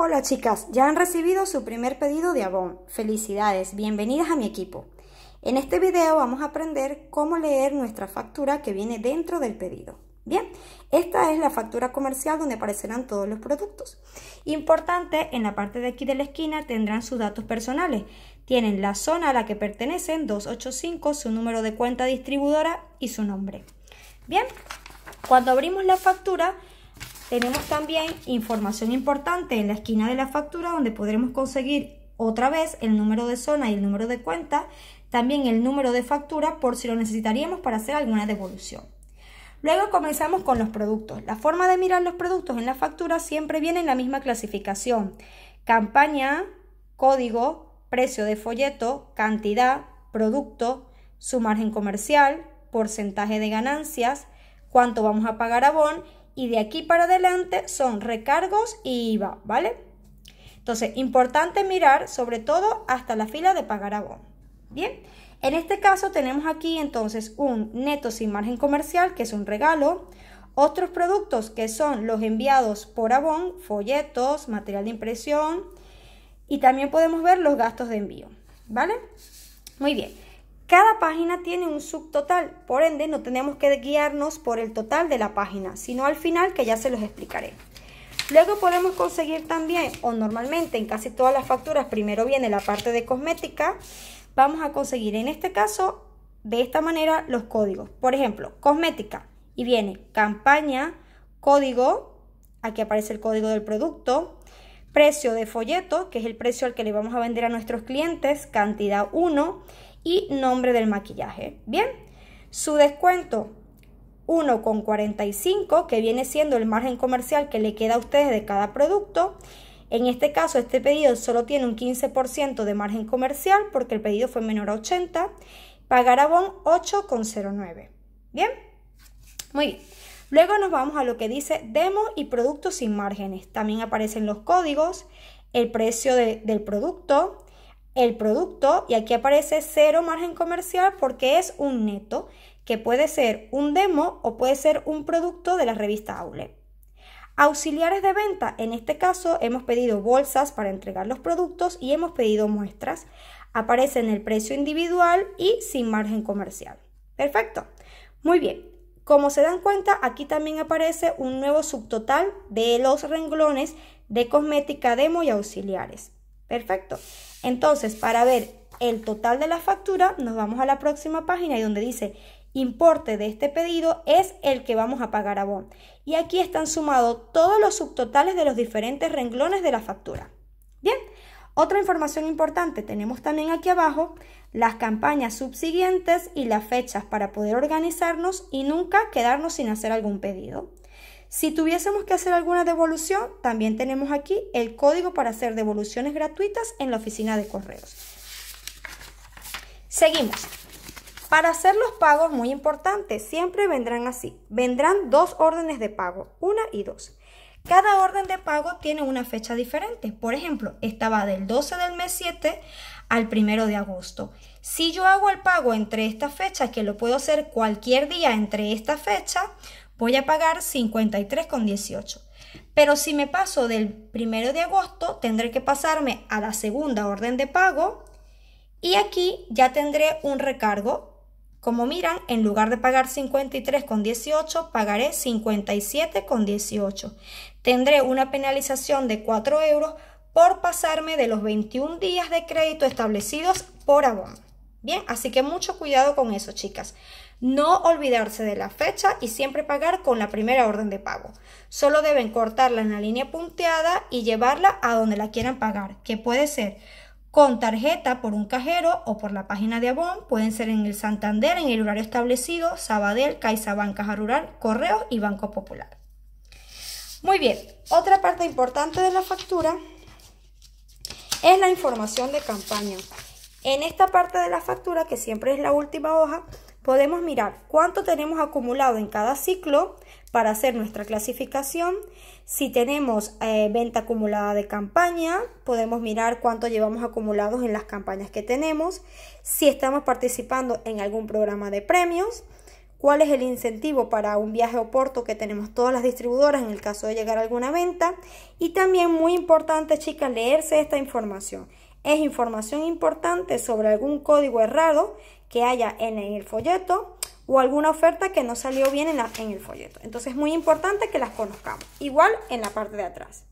Hola chicas, ya han recibido su primer pedido de Avon. Felicidades, bienvenidas a mi equipo. En este video vamos a aprender cómo leer nuestra factura que viene dentro del pedido. Bien, esta es la factura comercial donde aparecerán todos los productos. Importante, en la parte de aquí de la esquina tendrán sus datos personales. Tienen la zona a la que pertenecen, 285, su número de cuenta distribuidora y su nombre. Bien, cuando abrimos la factura tenemos también información importante en la esquina de la factura donde podremos conseguir otra vez el número de zona y el número de cuenta, también el número de factura por si lo necesitaríamos para hacer alguna devolución. Luego comenzamos con los productos. La forma de mirar los productos en la factura siempre viene en la misma clasificación. Campaña, código, precio de folleto, cantidad, producto, su margen comercial, porcentaje de ganancias, cuánto vamos a pagar a Bon y de aquí para adelante son recargos y IVA, ¿vale? Entonces, importante mirar sobre todo hasta la fila de pagar abono. Bien, en este caso tenemos aquí entonces un neto sin margen comercial, que es un regalo, otros productos que son los enviados por abón, folletos, material de impresión, y también podemos ver los gastos de envío, ¿vale? Muy bien. Cada página tiene un subtotal, por ende no tenemos que guiarnos por el total de la página, sino al final que ya se los explicaré. Luego podemos conseguir también, o normalmente en casi todas las facturas, primero viene la parte de cosmética, vamos a conseguir en este caso de esta manera los códigos. Por ejemplo, cosmética y viene campaña, código, aquí aparece el código del producto, precio de folleto, que es el precio al que le vamos a vender a nuestros clientes, cantidad 1 y nombre del maquillaje. Bien, su descuento 1,45 que viene siendo el margen comercial que le queda a ustedes de cada producto. En este caso, este pedido solo tiene un 15% de margen comercial porque el pedido fue menor a 80. a bon 8,09. Bien, muy bien. Luego nos vamos a lo que dice demo y productos sin márgenes. También aparecen los códigos, el precio del producto, el producto y aquí aparece cero margen comercial porque es un neto, que puede ser un demo o puede ser un producto de la revista Aule. Auxiliares de venta, en este caso hemos pedido bolsas para entregar los productos y hemos pedido muestras. Aparece en el precio individual y sin margen comercial. Perfecto. Muy bien. Como se dan cuenta, aquí también aparece un nuevo subtotal de los renglones de cosmética, demo y auxiliares. Perfecto. Entonces, para ver el total de la factura, nos vamos a la próxima página y donde dice importe de este pedido es el que vamos a pagar a Bon. Y aquí están sumados todos los subtotales de los diferentes renglones de la factura. Bien, otra información importante, tenemos también aquí abajo las campañas subsiguientes y las fechas para poder organizarnos y nunca quedarnos sin hacer algún pedido. Si tuviésemos que hacer alguna devolución, también tenemos aquí el código para hacer devoluciones gratuitas en la oficina de correos. Seguimos. Para hacer los pagos, muy importante, siempre vendrán así. Vendrán dos órdenes de pago, una y dos. Cada orden de pago tiene una fecha diferente. Por ejemplo, esta va del 12 del mes 7 al 1 de agosto. Si yo hago el pago entre estas fechas, que lo puedo hacer cualquier día entre esta fecha, voy a pagar 53,18. Pero si me paso del primero de agosto, tendré que pasarme a la segunda orden de pago y aquí ya tendré un recargo. Como miran, en lugar de pagar 53,18, pagaré 57,18. Tendré una penalización de 4 euros por pasarme de los 21 días de crédito establecidos por abono. Bien, así que mucho cuidado con eso, chicas. No olvidarse de la fecha y siempre pagar con la primera orden de pago. Solo deben cortarla en la línea punteada y llevarla a donde la quieran pagar, que puede ser con tarjeta por un cajero o por la página de Avon, pueden ser en el Santander, en el horario establecido, Sabadell, CaixaBank, Caja Rural, Correos y Banco Popular. Muy bien, otra parte importante de la factura es la información de campaña. En esta parte de la factura, que siempre es la última hoja, podemos mirar cuánto tenemos acumulado en cada ciclo para hacer nuestra clasificación. Si tenemos eh, venta acumulada de campaña, podemos mirar cuánto llevamos acumulados en las campañas que tenemos. Si estamos participando en algún programa de premios, cuál es el incentivo para un viaje o porto que tenemos todas las distribuidoras en el caso de llegar a alguna venta. Y también muy importante, chicas, leerse esta información es información importante sobre algún código errado que haya en el folleto o alguna oferta que no salió bien en, el folleto. Entonces es muy importante que las conozcamos. Igual en la parte de atrás.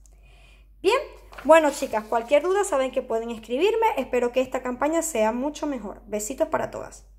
Bien, bueno chicas, cualquier duda saben que pueden escribirme. Espero que esta campaña sea mucho mejor. Besitos para todas.